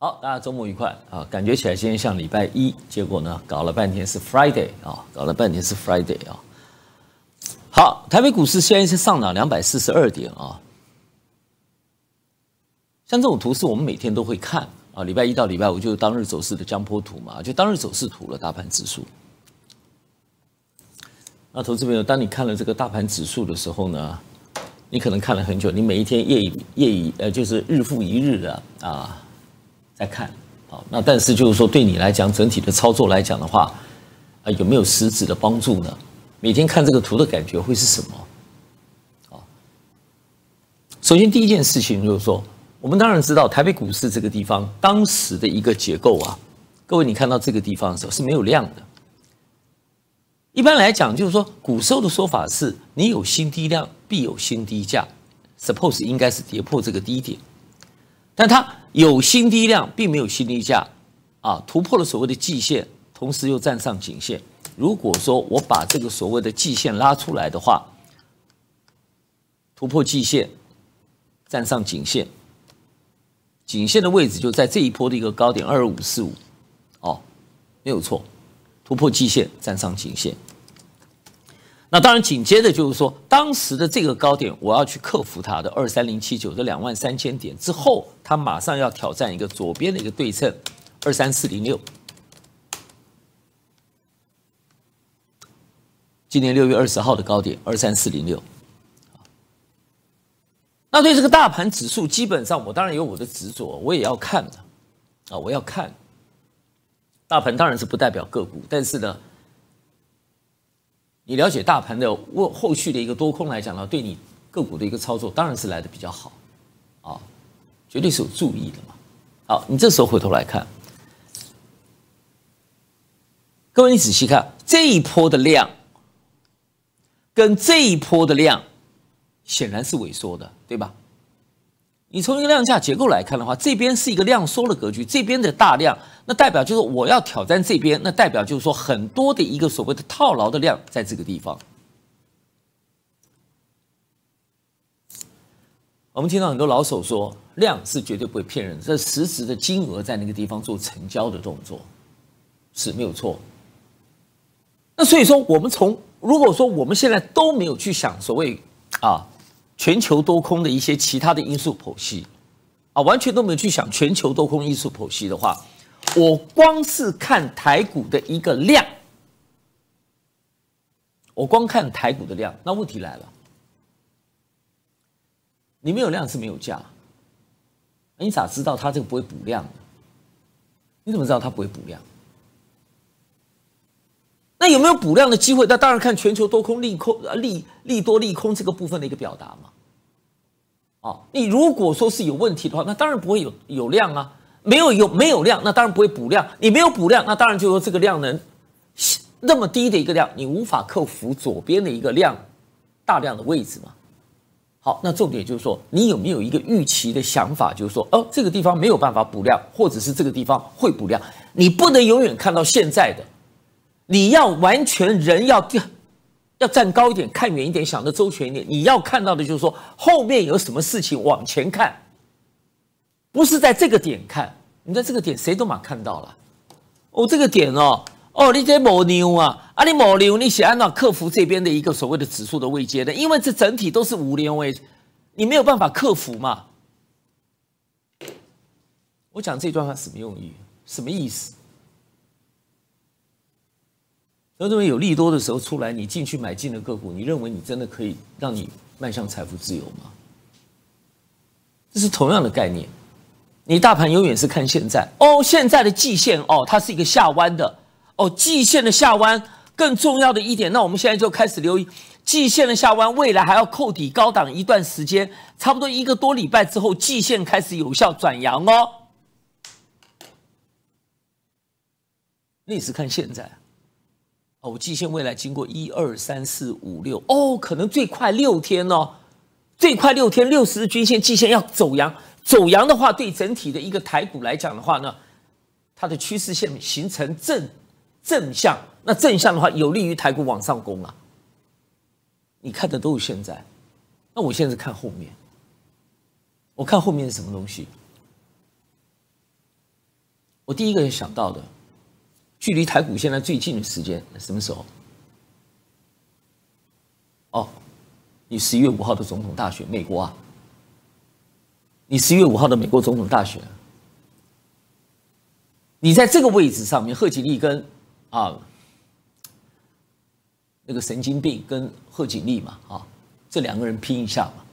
好，大家周末愉快啊！感觉起来今天像礼拜一，结果呢，搞了半天是 Friday 啊，搞了半天是 Friday 啊。好，台北股市现在是上涨两百四十二点啊。像这种图是我们每天都会看啊，礼拜一到礼拜五就是当日走势的江波图嘛，就当日走势图了，大盘指数。那投资朋友，当你看了这个大盘指数的时候呢，你可能看了很久，你每一天夜以夜以呃，就是日复一日的啊。在看，好，那但是就是说，对你来讲，整体的操作来讲的话，啊，有没有实质的帮助呢？每天看这个图的感觉会是什么？啊，首先第一件事情就是说，我们当然知道台北股市这个地方当时的一个结构啊，各位你看到这个地方的时候是没有量的。一般来讲，就是说，股候的说法是，你有新低量必有新低价，Suppose 应该是跌破这个低点，但它。有新低量，并没有新低价，啊，突破了所谓的季线，同时又站上颈线。如果说我把这个所谓的季线拉出来的话，突破季线，站上颈线，颈线的位置就在这一波的一个高点二五四五，哦，没有错，突破季线，站上颈线。那当然，紧接着就是说，当时的这个高点，我要去克服它的二三零七九的两万三千点之后，它马上要挑战一个左边的一个对称，二三四零六。今年六月二十号的高点二三四零六。那对这个大盘指数，基本上我当然有我的执着，我也要看的，啊，我要看。大盘当然是不代表个股，但是呢。你了解大盘的我后续的一个多空来讲呢，对你个股的一个操作当然是来的比较好啊，绝对是有注意的嘛。好，你这时候回头来看，各位你仔细看这一波的量跟这一波的量显然是萎缩的，对吧？你从一个量价结构来看的话，这边是一个量缩的格局，这边的大量，那代表就是我要挑战这边，那代表就是说很多的一个所谓的套牢的量在这个地方。我们听到很多老手说，量是绝对不会骗人，这实质的金额在那个地方做成交的动作是没有错。那所以说，我们从如果说我们现在都没有去想所谓啊。全球多空的一些其他的因素剖析，啊，完全都没有去想全球多空因素剖析的话，我光是看台股的一个量，我光看台股的量，那问题来了，你没有量是没有价，你咋知道它这个不会补量你怎么知道它不会补量？有补量的机会，那当然看全球多空利空利利多利空这个部分的一个表达嘛。啊，你如果说是有问题的话，那当然不会有有量啊，没有有没有量，那当然不会补量。你没有补量，那当然就说这个量能那么低的一个量，你无法克服左边的一个量大量的位置嘛。好，那重点就是说，你有没有一个预期的想法，就是说，哦，这个地方没有办法补量，或者是这个地方会补量，你不能永远看到现在的。你要完全人要掉，要站高一点，看远一点，想的周全一点。你要看到的就是说后面有什么事情，往前看，不是在这个点看。你在这个点，谁都马看到了。哦，这个点哦，哦，你给某牛啊，啊，你某牛，你写按照克服这边的一个所谓的指数的位阶的，因为这整体都是五连位，你没有办法克服嘛。我讲这段话什么用意？什么意思？那认为有利多的时候出来，你进去买进的个股，你认为你真的可以让你迈向财富自由吗？这是同样的概念，你大盘永远是看现在。哦，现在的季线哦，它是一个下弯的。哦，季线的下弯，更重要的一点，那我们现在就开始留意季线的下弯，未来还要扣底高档一段时间，差不多一个多礼拜之后，季线开始有效转阳哦。那是看现在。哦，我季线未来经过一二三四五六哦，可能最快六天哦，最快六天六十日均线季线要走阳，走阳的话，对整体的一个台股来讲的话呢，它的趋势线形成正正向，那正向的话有利于台股往上攻啊。你看的都是现在，那我现在看后面，我看后面是什么东西？我第一个想到的。距离台股现在最近的时间什么时候？哦，你十一月五号的总统大选，美国啊，你十一月五号的美国总统大选，你在这个位置上面，贺锦丽跟啊那个神经病跟贺锦丽嘛，啊，这两个人拼一下嘛。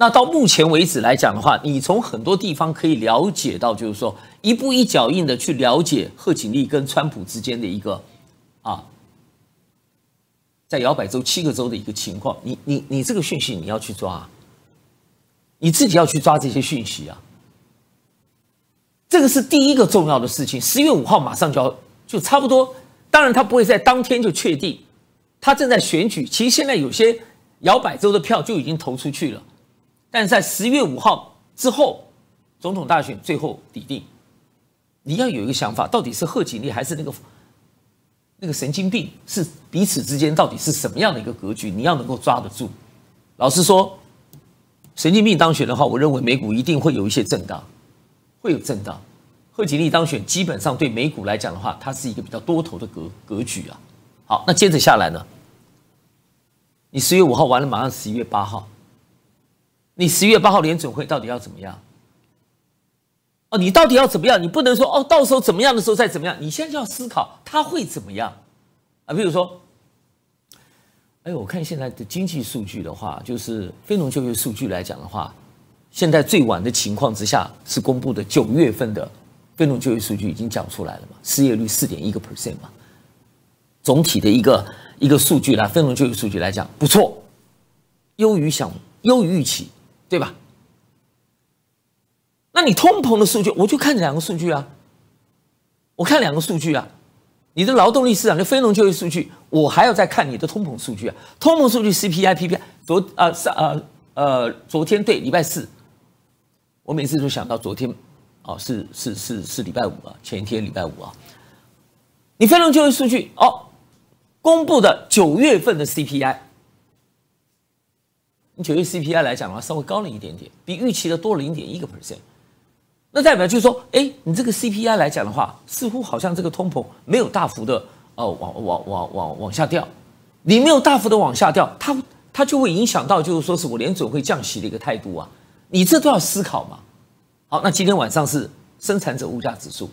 那到目前为止来讲的话，你从很多地方可以了解到，就是说一步一脚印的去了解贺锦丽跟川普之间的一个，啊，在摇摆州七个州的一个情况。你你你这个讯息你要去抓，你自己要去抓这些讯息啊，这个是第一个重要的事情。十月五号马上就要就差不多，当然他不会在当天就确定，他正在选举。其实现在有些摇摆州的票就已经投出去了。但是在十月五号之后，总统大选最后底定，你要有一个想法，到底是贺锦丽还是那个那个神经病，是彼此之间到底是什么样的一个格局，你要能够抓得住。老实说，神经病当选的话，我认为美股一定会有一些震荡，会有震荡。贺锦丽当选，基本上对美股来讲的话，它是一个比较多头的格格局啊。好，那接着下来呢，你十月五号完了，马上十一月八号。你十月八号联准会到底要怎么样？哦，你到底要怎么样？你不能说哦，到时候怎么样的时候再怎么样。你现在就要思考它会怎么样啊。比如说，哎，我看现在的经济数据的话，就是非农就业数据来讲的话，现在最晚的情况之下是公布的九月份的非农就业数据已经讲出来了嘛，失业率四点一个 percent 嘛，总体的一个一个数据来非农就业数据来讲不错，优于想优于预期。对吧？那你通膨的数据，我就看两个数据啊。我看两个数据啊，你的劳动力市场的非农就业数据，我还要再看你的通膨数据啊。通膨数据 CPI、PPI，昨啊上啊呃，昨天对礼拜四，我每次都想到昨天哦是是是是礼拜五啊，前一天礼拜五啊。你非农就业数据哦公布的九月份的 CPI。九月 CPI 来讲的话，稍微高了一点点，比预期的多了零点一个 percent。那代表就是说，哎，你这个 CPI 来讲的话，似乎好像这个通膨没有大幅的呃，往往往往往下掉，你没有大幅的往下掉，它它就会影响到就是说，是我连准会降息的一个态度啊。你这都要思考嘛。好，那今天晚上是生产者物价指数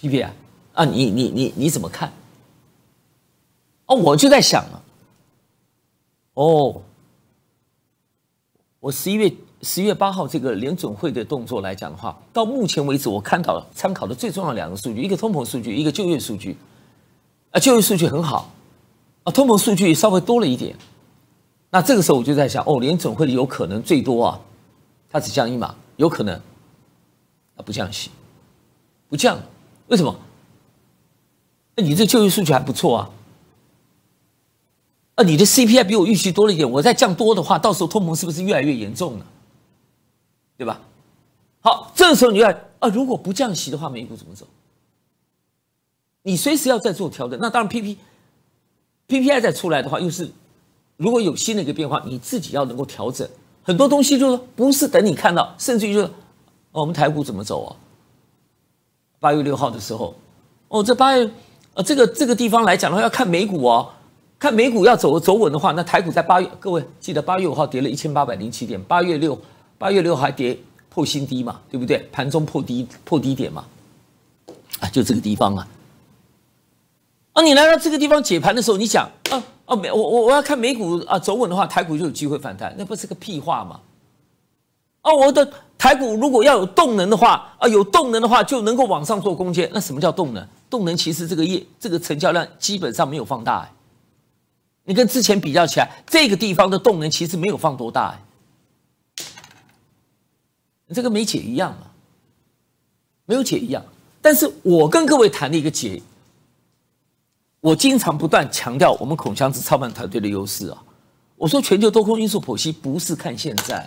PPI 啊，你你你你怎么看？哦，我就在想啊，哦。我十一月十一月八号这个联准会的动作来讲的话，到目前为止我看到了参考的最重要两个数据：一个通膨数据，一个就业数据。啊，就业数据很好，啊，通膨数据稍微多了一点。那这个时候我就在想，哦，联准会有可能最多啊，它只降一码，有可能它不降息，不降，为什么？那你这就业数据还不错啊。啊，你的 CPI 比我预期多了一点，我再降多的话，到时候通膨是不是越来越严重了？对吧？好，这个时候你要啊，如果不降息的话，美股怎么走？你随时要再做调整。那当然，P P P P I 再出来的话，又是如果有新的一个变化，你自己要能够调整。很多东西就是不是等你看到，甚至于就是啊，我们台股怎么走啊？八月六号的时候，哦，这八月啊，这个这个地方来讲的话，要看美股哦。看美股要走走稳的话，那台股在八月，各位记得八月五号跌了一千八百零七点，八月六八月六还跌破新低嘛，对不对？盘中破低破低点嘛，啊，就这个地方啊，啊，你来到这个地方解盘的时候，你想啊啊，美我我我要看美股啊走稳的话，台股就有机会反弹，那不是个屁话吗？啊，我的台股如果要有动能的话啊，有动能的话就能够往上做攻坚，那什么叫动能？动能其实这个业这个成交量基本上没有放大你跟之前比较起来，这个地方的动能其实没有放多大，你这个没解一样嘛，没有解一样。但是我跟各位谈的一个解，我经常不断强调我们孔祥之操盘团队的优势啊，我说全球多空因素剖析不是看现在。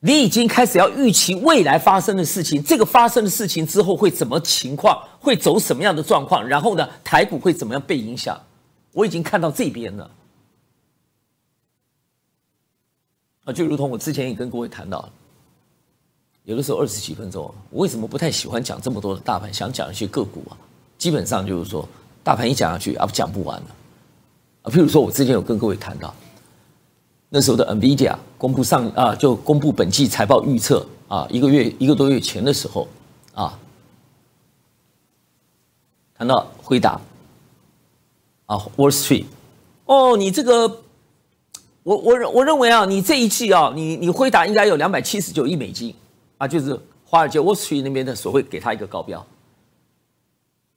你已经开始要预期未来发生的事情，这个发生的事情之后会怎么情况，会走什么样的状况，然后呢，台股会怎么样被影响？我已经看到这边了。啊，就如同我之前也跟各位谈到有的时候二十几分钟，我为什么不太喜欢讲这么多的大盘？想讲一些个股啊，基本上就是说，大盘一讲下去啊，讲不完了。啊，譬如说我之前有跟各位谈到。那时候的 NVIDIA 公布上啊，就公布本季财报预测啊，一个月一个多月前的时候啊，谈到回答啊，Wall Street 哦，你这个我我我认为啊，你这一季啊，你你回答应该有两百七十九亿美金啊，就是华尔街 Wall Street 那边的所谓给他一个高标，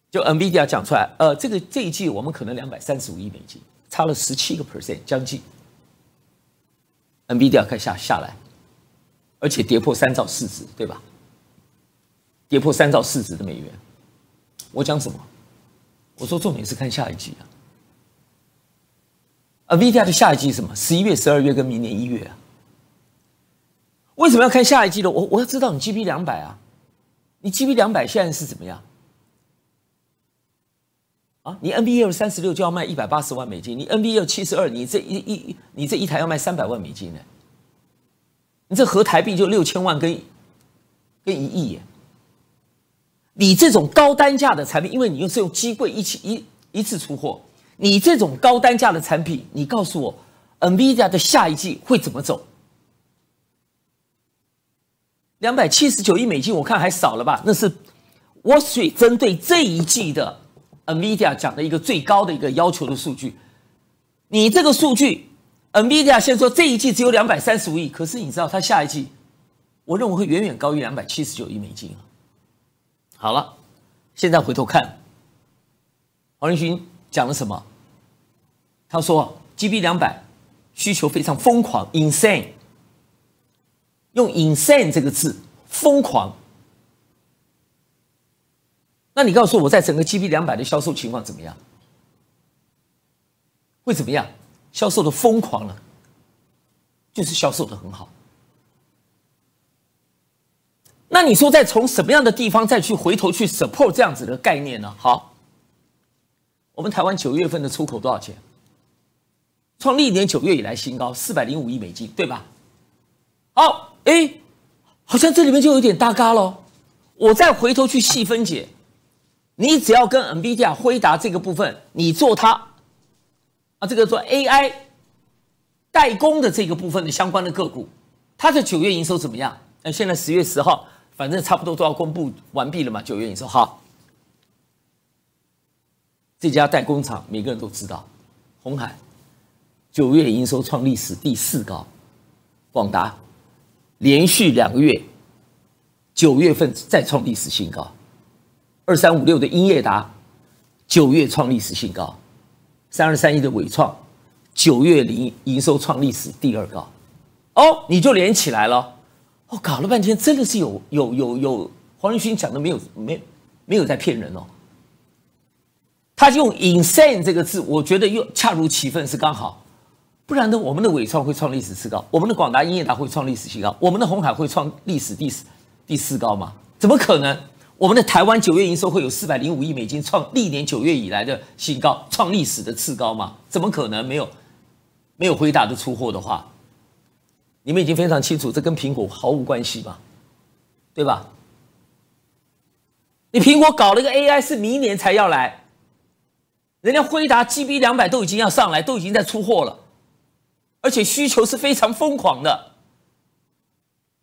就 NVIDIA 讲出来，呃，这个这一季我们可能两百三十五亿美金，差了十七个 percent 将近。n v i d i 要开下下来，而且跌破三兆市值，对吧？跌破三兆市值的美元，我讲什么？我说重点是看下一季啊。n v i d i a 的下一季什么？十一月、十二月跟明年一月啊？为什么要看下一季的？我我要知道你 g b 两百啊，你 g b 两百现在是怎么样？啊，你 N B a 三十六就要卖一百八十万美金，你 N B a 七十二，你这一一你这一台要卖三百万美金呢？你这合台币就六千万跟跟一亿耶。你这种高单价的产品，因为你又是用机柜一起一一次出货，你这种高单价的产品，你告诉我，Nvidia 的下一季会怎么走？两百七十九亿美金，我看还少了吧？那是 Wall Street 针对这一季的。NVIDIA 讲的一个最高的一个要求的数据，你这个数据，NVIDIA 先说这一季只有两百三十五亿，可是你知道它下一季，我认为会远远高于两百七十九亿美金。好了，现在回头看，黄仁勋讲了什么？他说 GB 两百需求非常疯狂，insane，用 insane 这个字，疯狂。那你告诉我在整个 G B 两百的销售情况怎么样？会怎么样？销售的疯狂了，就是销售的很好。那你说再从什么样的地方再去回头去 support 这样子的概念呢？好，我们台湾九月份的出口多少钱？创历年九月以来新高，四百零五亿美金，对吧？好，哎，好像这里面就有点搭嘎了。我再回头去细分解。你只要跟 NVIDIA 回答这个部分，你做它，啊，这个做 AI 代工的这个部分的相关的个股，它的九月营收怎么样？那现在十月十号，反正差不多都要公布完毕了嘛。九月营收好，这家代工厂每个人都知道，红海九月营收创历史第四高，广达连续两个月九月份再创历史新高。二三五六的英业达，九月创历史新高，三二三一的伟创，九月零营收创历史第二高，哦，你就连起来了，哦，搞了半天真的是有有有有，黄仁勋讲的没有没没有在骗人哦，他用 insane 这个字，我觉得又恰如其分是刚好，不然呢我们的伟创会创历史新高，我们的广达英业达会创历史新高，我们的红海会创历史第四第四高吗？怎么可能？我们的台湾九月营收会有四百零五亿美金，创历年九月以来的新高，创历史的次高嘛？怎么可能没有没有辉达的出货的话？你们已经非常清楚，这跟苹果毫无关系嘛，对吧？你苹果搞了一个 AI 是明年才要来，人家辉达 GB 两百都已经要上来，都已经在出货了，而且需求是非常疯狂的。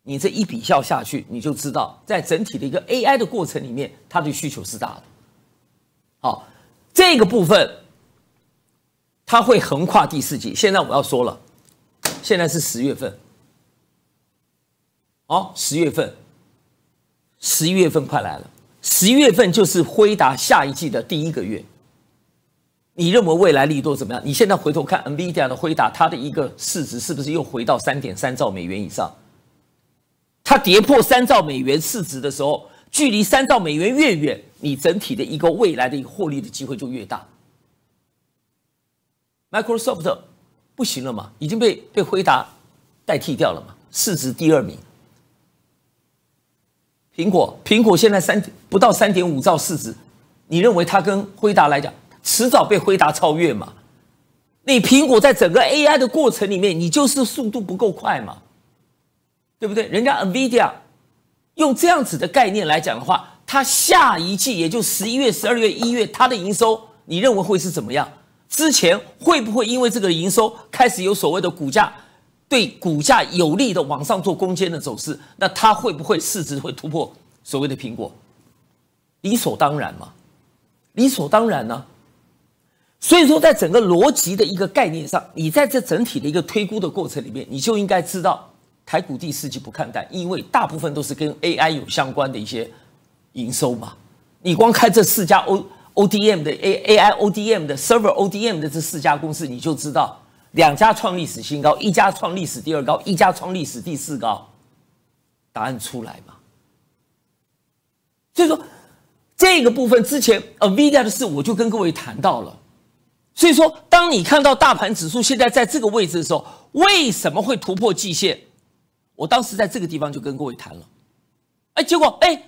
你这一比较下去，你就知道，在整体的一个 AI 的过程里面，它的需求是大的。好，这个部分它会横跨第四季。现在我要说了，现在是十月份，哦，十月份、十一月份快来了，十一月份就是辉达下一季的第一个月。你认为未来利多怎么样？你现在回头看 NVIDIA 的辉达，它的一个市值是不是又回到三点三兆美元以上？它跌破三兆美元市值的时候，距离三兆美元越远，你整体的一个未来的一个获利的机会就越大。Microsoft 不行了嘛，已经被被辉达代替掉了嘛？市值第二名，苹果，苹果现在三不到三点五兆市值，你认为它跟辉达来讲，迟早被辉达超越嘛？你苹果在整个 AI 的过程里面，你就是速度不够快嘛？对不对？人家 Nvidia 用这样子的概念来讲的话，它下一季也就十一月、十二月、一月，它的营收你认为会是怎么样？之前会不会因为这个营收开始有所谓的股价对股价有利的往上做攻坚的走势？那它会不会市值会突破所谓的苹果？理所当然嘛，理所当然呢。所以说，在整个逻辑的一个概念上，你在这整体的一个推估的过程里面，你就应该知道。台股第四季不看待，因为大部分都是跟 AI 有相关的一些营收嘛。你光看这四家 O ODM 的 A AI ODM 的 Server ODM 的这四家公司，你就知道两家创历史新高，一家创历史第二高，一家创历史第四高，答案出来嘛。所以说这个部分之前 a VIA d 的事我就跟各位谈到了。所以说，当你看到大盘指数现在在这个位置的时候，为什么会突破季线？我当时在这个地方就跟各位谈了，哎，结果哎，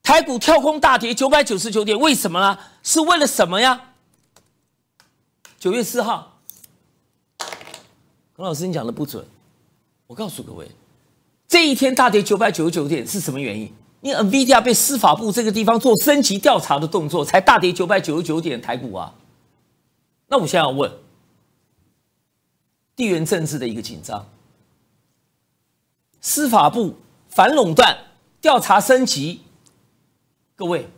台股跳空大跌九百九十九点，为什么呢？是为了什么呀？九月四号，何老师你讲的不准，我告诉各位，这一天大跌九百九十九点是什么原因？因为 NVIDIA 被司法部这个地方做升级调查的动作，才大跌九百九十九点台股啊。那我现在要问，地缘政治的一个紧张。司法部反垄断调查升级，各位，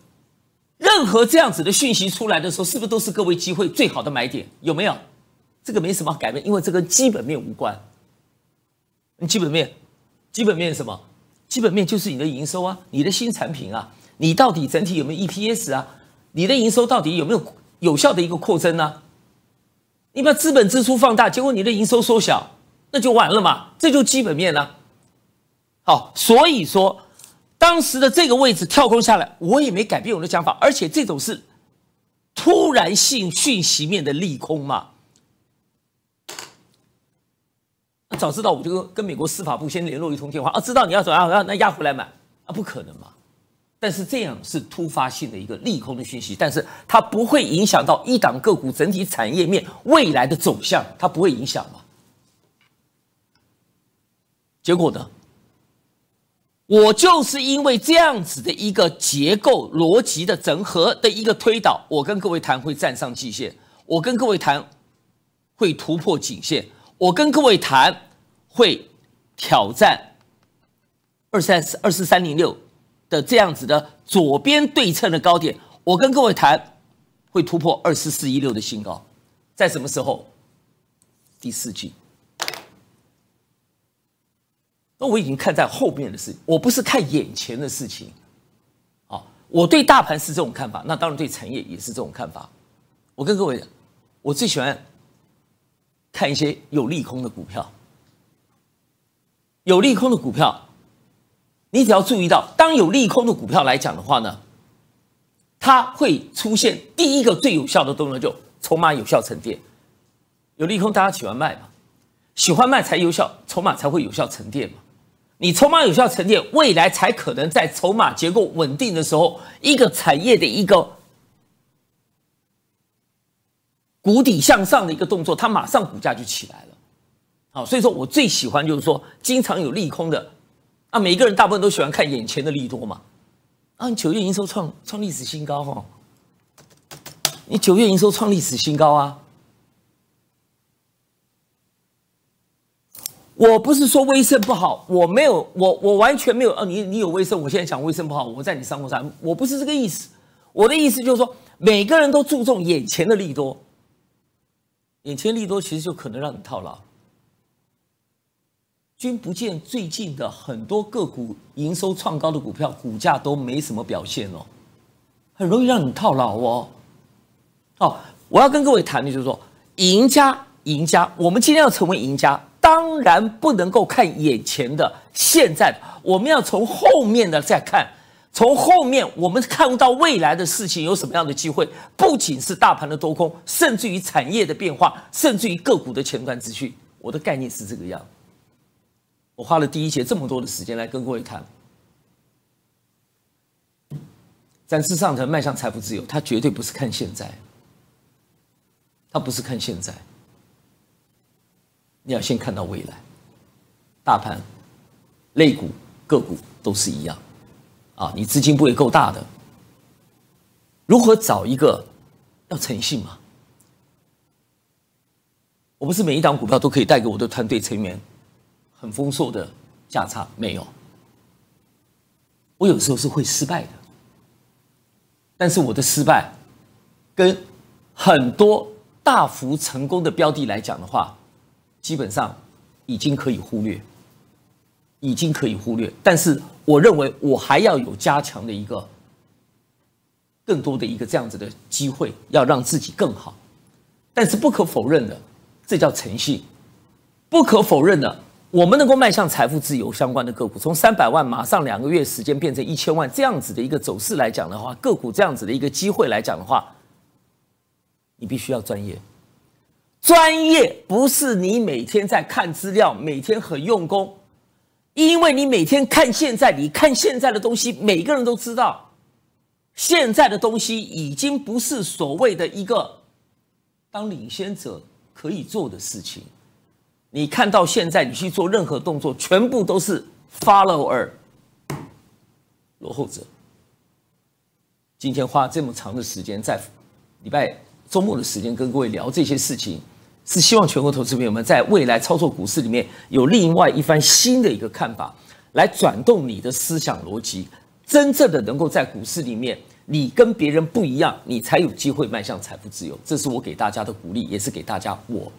任何这样子的讯息出来的时候，是不是都是各位机会最好的买点？有没有？这个没什么改变，因为这跟基本面无关。你基本面，基本面什么？基本面就是你的营收啊，你的新产品啊，你到底整体有没有 EPS 啊？你的营收到底有没有有效的一个扩增呢？你把资本支出放大，结果你的营收缩小，那就完了嘛？这就基本面了。好，所以说，当时的这个位置跳空下来，我也没改变我的想法，而且这种是突然性讯息面的利空嘛。早知道我就跟美国司法部先联络一通电话，啊，知道你要走啊，那压回来嘛，啊，不可能嘛。但是这样是突发性的一个利空的讯息，但是它不会影响到一档个股整体产业面未来的走向，它不会影响嘛。结果呢？我就是因为这样子的一个结构逻辑的整合的一个推导，我跟各位谈会站上极限，我跟各位谈会突破颈线，我跟各位谈会挑战二三四二四三零六的这样子的左边对称的高点，我跟各位谈会突破二四四一六的新高，在什么时候？第四季。我已经看在后面的事情，我不是看眼前的事情，啊，我对大盘是这种看法，那当然对产业也是这种看法。我跟各位讲，我最喜欢看一些有利空的股票，有利空的股票，你只要注意到，当有利空的股票来讲的话呢，它会出现第一个最有效的动作，就筹码有效沉淀。有利空，大家喜欢卖嘛？喜欢卖才有效，筹码才会有效沉淀嘛？你筹码有效沉淀，未来才可能在筹码结构稳定的时候，一个产业的一个谷底向上的一个动作，它马上股价就起来了。好，所以说我最喜欢就是说，经常有利空的啊，每一个人大部分都喜欢看眼前的利多嘛。啊，九月营收创创历史新高哈，你九月营收创历史新高啊。我不是说威盛不好，我没有，我我完全没有。哦，你你有威盛，我现在讲威盛不好，我在你伤口上，我不是这个意思。我的意思就是说，每个人都注重眼前的利多，眼前利多其实就可能让你套牢。君不见最近的很多个股营收创高的股票，股价都没什么表现哦，很容易让你套牢哦。哦，我要跟各位谈的就是说，赢家赢家，我们今天要成为赢家。当然不能够看眼前的，现在我们要从后面的再看，从后面我们看到未来的事情有什么样的机会，不仅是大盘的多空，甚至于产业的变化，甚至于个股的前端资讯。我的概念是这个样。我花了第一节这么多的时间来跟各位谈，展示上腾，迈向财富自由，它绝对不是看现在，他不是看现在。你要先看到未来，大盘、类股、个股都是一样，啊，你资金不会够大的。如何找一个要诚信嘛？我不是每一档股票都可以带给我的团队成员很丰硕的价差，没有。我有时候是会失败的，但是我的失败跟很多大幅成功的标的来讲的话。基本上已经可以忽略，已经可以忽略。但是我认为我还要有加强的一个更多的一个这样子的机会，要让自己更好。但是不可否认的，这叫诚信。不可否认的，我们能够迈向财富自由相关的个股，从三百万马上两个月时间变成一千万这样子的一个走势来讲的话，个股这样子的一个机会来讲的话，你必须要专业。专业不是你每天在看资料，每天很用功，因为你每天看现在，你看现在的东西，每个人都知道，现在的东西已经不是所谓的一个当领先者可以做的事情。你看到现在，你去做任何动作，全部都是 follower，落后者。今天花这么长的时间，在礼拜周末的时间跟各位聊这些事情。是希望全国投资朋友们在未来操作股市里面有另外一番新的一个看法，来转动你的思想逻辑，真正的能够在股市里面，你跟别人不一样，你才有机会迈向财富自由。这是我给大家的鼓励，也是给大家我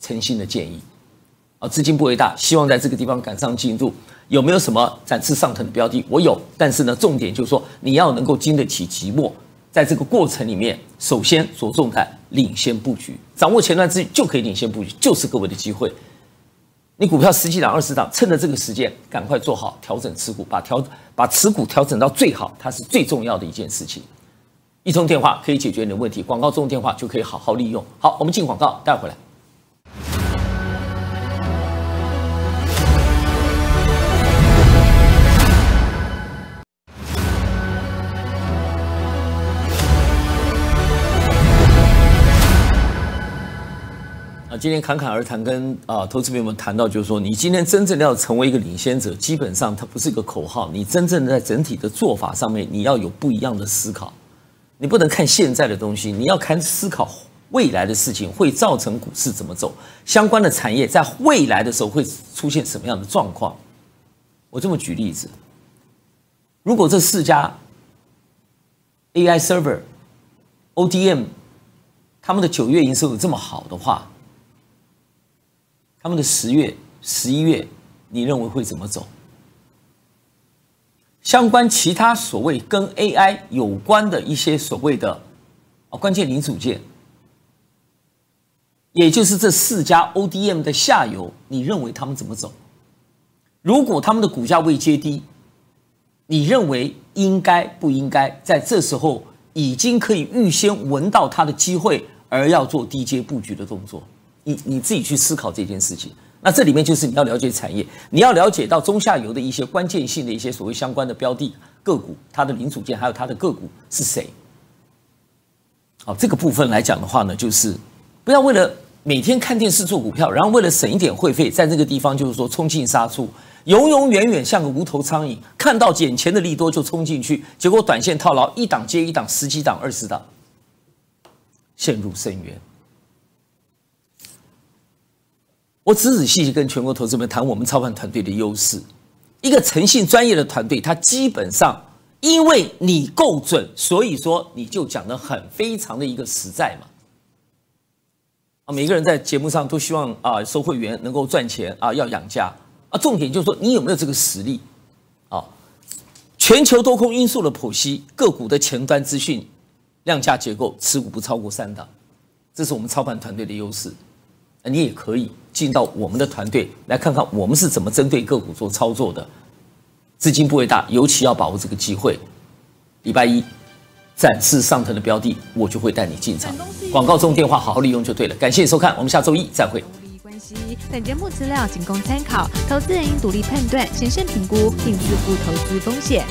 诚心的建议。啊，资金不为大，希望在这个地方赶上进度。有没有什么展翅上腾的标的？我有，但是呢，重点就是说你要能够经得起寂寞。在这个过程里面，首先着重在领先布局，掌握前端资源就可以领先布局，就是各位的机会。你股票十几档、二十档，趁着这个时间赶快做好调整持股，把调把持股调整到最好，它是最重要的一件事情。一通电话可以解决你的问题，广告中种电话就可以好好利用。好，我们进广告带回来。今天侃侃而谈，跟啊投资朋友们谈到，就是说，你今天真正要成为一个领先者，基本上它不是一个口号，你真正在整体的做法上面，你要有不一样的思考。你不能看现在的东西，你要看思考未来的事情会造成股市怎么走，相关的产业在未来的时候会出现什么样的状况。我这么举例子，如果这四家 AI server ODM 他们的九月营收有这么好的话，他们的十月、十一月，你认为会怎么走？相关其他所谓跟 AI 有关的一些所谓的啊关键零组件，也就是这四家 ODM 的下游，你认为他们怎么走？如果他们的股价未跌低，你认为应该不应该在这时候已经可以预先闻到它的机会，而要做低阶布局的动作？你你自己去思考这件事情，那这里面就是你要了解产业，你要了解到中下游的一些关键性的一些所谓相关的标的个股，它的零组件，还有它的个股是谁。好，这个部分来讲的话呢，就是不要为了每天看电视做股票，然后为了省一点会费，在这个地方就是说冲进杀出，永永远远像个无头苍蝇，看到眼前的利多就冲进去，结果短线套牢一档接一档，十几档、二十档，陷入深渊。我仔仔细细跟全国投资们谈我们操盘团队的优势，一个诚信专业的团队，他基本上因为你够准，所以说你就讲的很非常的一个实在嘛。啊，每个人在节目上都希望啊收会员能够赚钱啊要养家啊，重点就是说你有没有这个实力啊？全球多空因素的剖析，个股的前端资讯，量价结构，持股不超过三档，这是我们操盘团队的优势啊，你也可以。进到我们的团队来看看，我们是怎么针对个股做操作的。资金不会大，尤其要把握这个机会。礼拜一，展示上腾的标的，我就会带你进场。广告中电话好好利用就对了。感谢收看，我们下周一再会。本节目资料仅供参考，投资人应独立判断、谨慎评估并自负投资风险。